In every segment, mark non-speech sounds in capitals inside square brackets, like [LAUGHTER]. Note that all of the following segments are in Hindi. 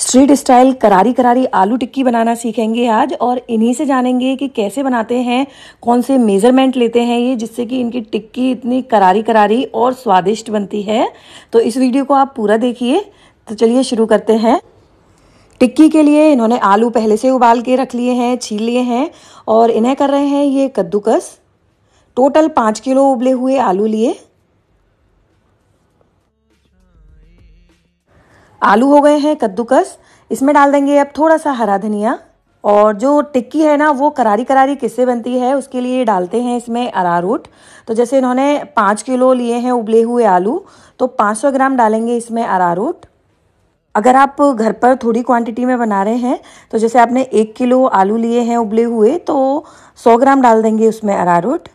स्ट्रीट स्टाइल करारी करारी आलू टिक्की बनाना सीखेंगे आज और इन्हीं से जानेंगे कि कैसे बनाते हैं कौन से मेज़रमेंट लेते हैं ये जिससे कि इनकी टिक्की इतनी करारी करारी और स्वादिष्ट बनती है तो इस वीडियो को आप पूरा देखिए तो चलिए शुरू करते हैं टिक्की के लिए इन्होंने आलू पहले से उबाल के रख लिए हैं छील लिए हैं और इन्हें कर रहे हैं ये कद्दूकस टोटल पाँच किलो उबले हुए आलू लिए आलू हो गए हैं कद्दूकस इसमें डाल देंगे अब थोड़ा सा हरा धनिया और जो टिक्की है ना वो करारी करारी किससे बनती है उसके लिए डालते हैं इसमें अरारूट तो जैसे इन्होंने पाँच किलो लिए हैं उबले हुए आलू तो सौ ग्राम डालेंगे इसमें अरारूट अगर आप घर पर थोड़ी क्वांटिटी में बना रहे हैं तो जैसे आपने एक किलो आलू लिए हैं उबले हुए तो 100 ग्राम डाल देंगे उसमें अरारूट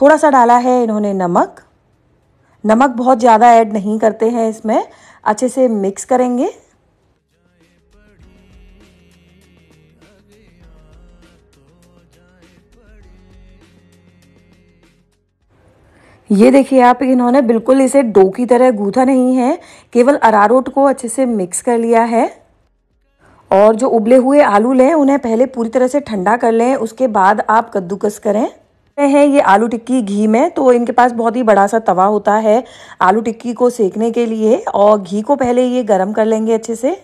थोड़ा सा डाला है इन्होंने नमक नमक बहुत ज़्यादा ऐड नहीं करते हैं इसमें अच्छे से मिक्स करेंगे ये देखिए आप इन्होंने बिल्कुल इसे डो की तरह गूथा नहीं है केवल अरारोट को अच्छे से मिक्स कर लिया है और जो उबले हुए आलू लें उन्हें पहले पूरी तरह से ठंडा कर लें उसके बाद आप कद्दूकस करें है ये आलू टिक्की घी में तो इनके पास बहुत ही बड़ा सा तवा होता है आलू टिक्की को सेकने के लिए और घी को पहले ये गर्म कर लेंगे अच्छे से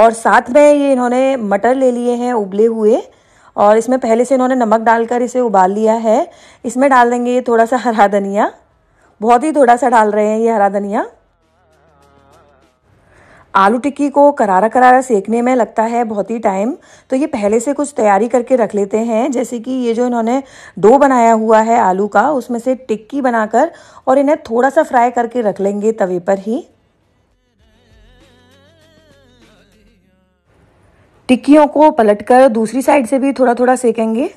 और साथ में ये इन्होंने मटर ले लिए हैं उबले हुए और इसमें पहले से इन्होंने नमक डालकर इसे उबाल लिया है इसमें डाल देंगे ये थोड़ा सा [LAUGHS] हरा धनिया बहुत ही थोड़ा सा डाल रहे हैं ये हरा धनिया आलू टिक्की को करारा करारा सेकने में लगता है बहुत ही टाइम तो ये पहले से कुछ तैयारी करके रख लेते हैं जैसे कि ये जो इन्होंने डो बनाया हुआ है आलू का उसमें से टिक्की बनाकर और इन्हें थोड़ा सा फ्राई करके रख लेंगे तवे पर ही टिक्कियों को पलटकर दूसरी साइड से भी थोड़ा थोड़ा सेकेंगे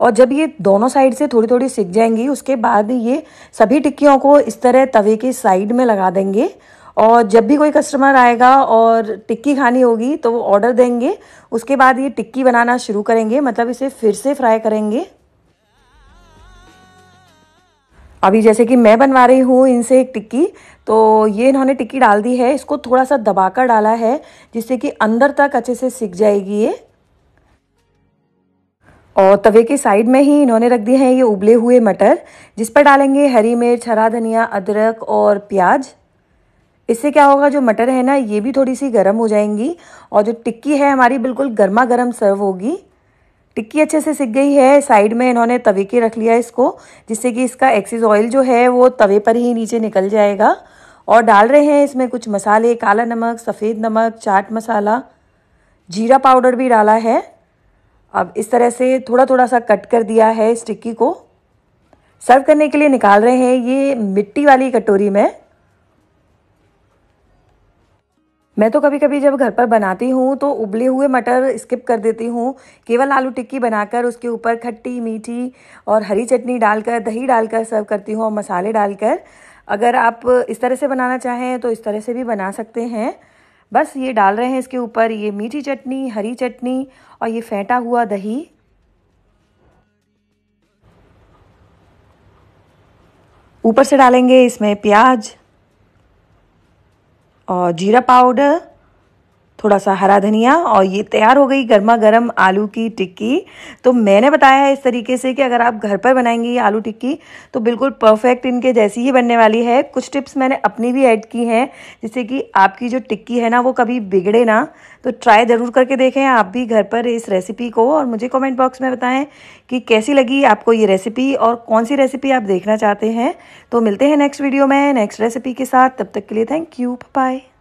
और जब ये दोनों साइड से थोड़ी थोड़ी सिक जाएंगी उसके बाद ये सभी टिक्कियों को इस तरह तवे के साइड में लगा देंगे और जब भी कोई कस्टमर आएगा और टिक्की खानी होगी तो वो ऑर्डर देंगे उसके बाद ये टिक्की बनाना शुरू करेंगे मतलब इसे फिर से फ्राई करेंगे अभी जैसे कि मैं बनवा रही हूँ इनसे एक टिक्की तो ये इन्होंने टिक्की डाल दी है इसको थोड़ा सा दबाकर डाला है जिससे कि अंदर तक अच्छे से सीख जाएगी ये और तवे के साइड में ही इन्होंने रख दिए हैं ये उबले हुए मटर जिस पर डालेंगे हरी मिर्च हरा धनिया अदरक और प्याज इससे क्या होगा जो मटर है ना ये भी थोड़ी सी गर्म हो जाएंगी और जो टिक्की है हमारी बिल्कुल गर्मा गर्म सर्व होगी टिक्की अच्छे से सिक गई है साइड में इन्होंने तवे के रख लिया इसको जिससे कि इसका एक्सिस ऑयल जो है वो तवे पर ही नीचे निकल जाएगा और डाल रहे हैं इसमें कुछ मसाले काला नमक सफ़ेद नमक चाट मसाला जीरा पाउडर भी डाला है अब इस तरह से थोड़ा थोड़ा सा कट कर दिया है इस टिक्की को सर्व करने के लिए निकाल रहे हैं ये मिट्टी वाली कटोरी में मैं तो कभी कभी जब घर पर बनाती हूँ तो उबले हुए मटर स्किप कर देती हूँ केवल आलू टिक्की बनाकर उसके ऊपर खट्टी मीठी और हरी चटनी डालकर दही डालकर सर्व करती हूँ और मसाले डालकर अगर आप इस तरह से बनाना चाहें तो इस तरह से भी बना सकते हैं बस ये डाल रहे हैं इसके ऊपर ये मीठी चटनी हरी चटनी और ये फेंटा हुआ दही ऊपर से डालेंगे इसमें प्याज और जीरा पाउडर थोड़ा सा हरा धनिया और ये तैयार हो गई गर्मा गर्म आलू की टिक्की तो मैंने बताया है इस तरीके से कि अगर आप घर पर बनाएंगे ये आलू टिक्की तो बिल्कुल परफेक्ट इनके जैसी ही बनने वाली है कुछ टिप्स मैंने अपनी भी ऐड की हैं जिससे कि आपकी जो टिक्की है ना वो कभी बिगड़े ना तो ट्राई ज़रूर करके देखें आप भी घर पर इस रेसिपी को और मुझे कॉमेंट बॉक्स में बताएँ कि कैसी लगी आपको ये रेसिपी और कौन सी रेसिपी आप देखना चाहते हैं तो मिलते हैं नेक्स्ट वीडियो में नेक्स्ट रेसिपी के साथ तब तक के लिए थैंक यू बाय